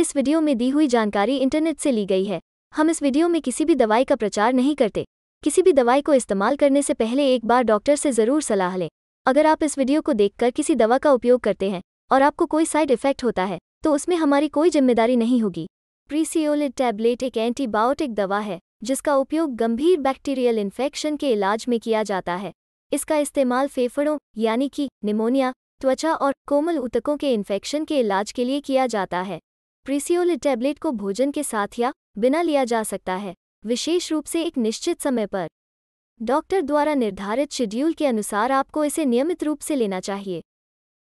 इस वीडियो में दी हुई जानकारी इंटरनेट से ली गई है हम इस वीडियो में किसी भी दवाई का प्रचार नहीं करते किसी भी दवाई को इस्तेमाल करने से पहले एक बार डॉक्टर से ज़रूर सलाह लें अगर आप इस वीडियो को देखकर किसी दवा का उपयोग करते हैं और आपको कोई साइड इफेक्ट होता है तो उसमें हमारी कोई जिम्मेदारी नहीं होगी प्रीसीओलिड टैबलेट एक एंटीबायोटिक दवा है जिसका उपयोग गंभीर बैक्टीरियल इन्फेक्शन के इलाज में किया जाता है इसका इस्तेमाल फेफड़ों यानी कि निमोनिया त्वचा और कोमल ऊतकों के इन्फेक्शन के इलाज के लिए किया जाता है प्रेसियोले टैबलेट को भोजन के साथ या बिना लिया जा सकता है विशेष रूप से एक निश्चित समय पर डॉक्टर द्वारा निर्धारित शेड्यूल के अनुसार आपको इसे नियमित रूप से लेना चाहिए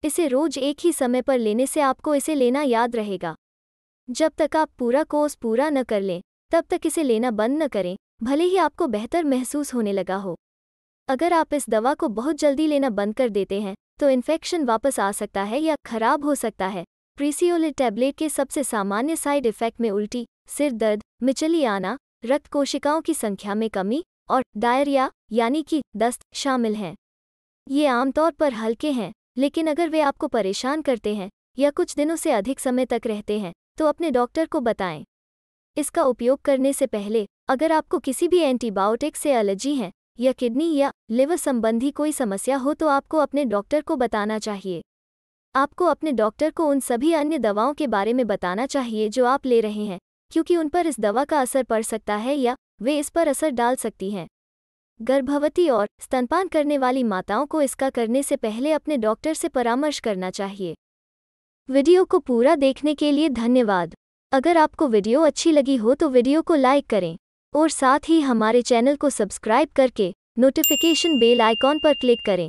इसे रोज एक ही समय पर लेने से आपको इसे लेना याद रहेगा जब तक आप पूरा कोर्स पूरा न कर लें तब तक इसे लेना बंद न करें भले ही आपको बेहतर महसूस होने लगा हो अगर आप इस दवा को बहुत जल्दी लेना बंद कर देते हैं तो इन्फेक्शन वापस आ सकता है या खराब हो सकता है प्रीसीओलिड टैबलेट के सबसे सामान्य साइड इफेक्ट में उल्टी सिर दर्द मिचली आना रक्त कोशिकाओं की संख्या में कमी और डायरिया यानी कि दस्त शामिल हैं ये आमतौर पर हल्के हैं लेकिन अगर वे आपको परेशान करते हैं या कुछ दिनों से अधिक समय तक रहते हैं तो अपने डॉक्टर को बताएं इसका उपयोग करने से पहले अगर आपको किसी भी एंटीबायोटिक से एलर्जी है या किडनी या लिवर संबंधी कोई समस्या हो तो आपको अपने डॉक्टर को बताना चाहिए आपको अपने डॉक्टर को उन सभी अन्य दवाओं के बारे में बताना चाहिए जो आप ले रहे हैं क्योंकि उन पर इस दवा का असर पड़ सकता है या वे इस पर असर डाल सकती हैं गर्भवती और स्तनपान करने वाली माताओं को इसका करने से पहले अपने डॉक्टर से परामर्श करना चाहिए वीडियो को पूरा देखने के लिए धन्यवाद अगर आपको वीडियो अच्छी लगी हो तो वीडियो को लाइक करें और साथ ही हमारे चैनल को सब्सक्राइब करके नोटिफिकेशन बेल आइकॉन पर क्लिक करें